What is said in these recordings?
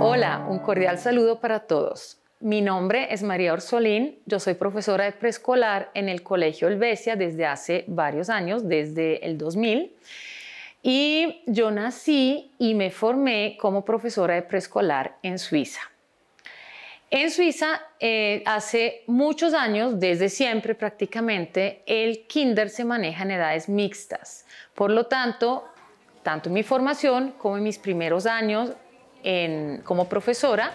Hola, un cordial saludo para todos. Mi nombre es María Orsolín, yo soy profesora de preescolar en el Colegio Elvesia desde hace varios años, desde el 2000. Y yo nací y me formé como profesora de preescolar en Suiza. En Suiza, eh, hace muchos años, desde siempre prácticamente, el kinder se maneja en edades mixtas. Por lo tanto, tanto en mi formación como en mis primeros años como profesora,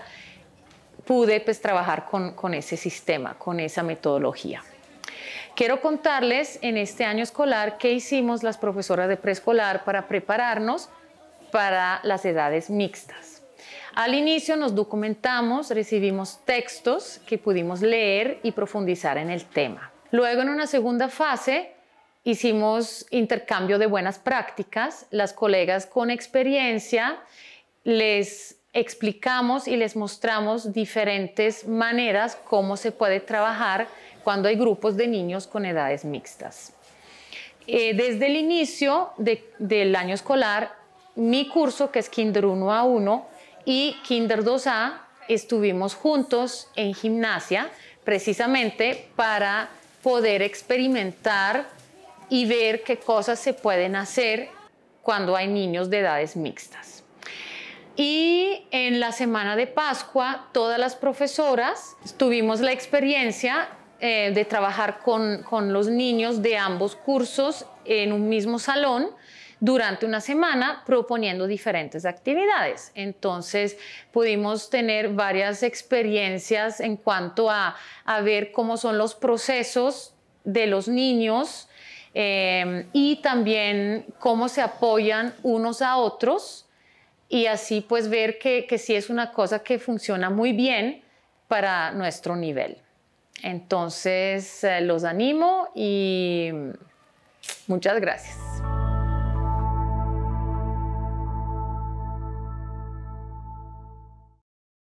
pude pues trabajar con, con ese sistema, con esa metodología. Quiero contarles en este año escolar qué hicimos las profesoras de preescolar para prepararnos para las edades mixtas. Al inicio nos documentamos, recibimos textos que pudimos leer y profundizar en el tema. Luego en una segunda fase hicimos intercambio de buenas prácticas, las colegas con experiencia les explicamos y les mostramos diferentes maneras cómo se puede trabajar cuando hay grupos de niños con edades mixtas. Eh, desde el inicio del año escolar, mi curso, que es Kinder 1 a 1 y Kinder 2A, estuvimos juntos en gimnasia precisamente para poder experimentar y ver qué cosas se pueden hacer cuando hay niños de edades mixtas. Y en la semana de Pascua, todas las profesoras tuvimos la experiencia eh, de trabajar con, los niños de ambos cursos en un mismo salón durante una semana proponiendo diferentes actividades. Entonces pudimos tener varias experiencias en cuanto a, ver cómo son los procesos de los niños eh, y también cómo se apoyan unos a otros y así pues ver que, que sí es una cosa que funciona muy bien para nuestro nivel. Entonces eh, los animo y muchas gracias.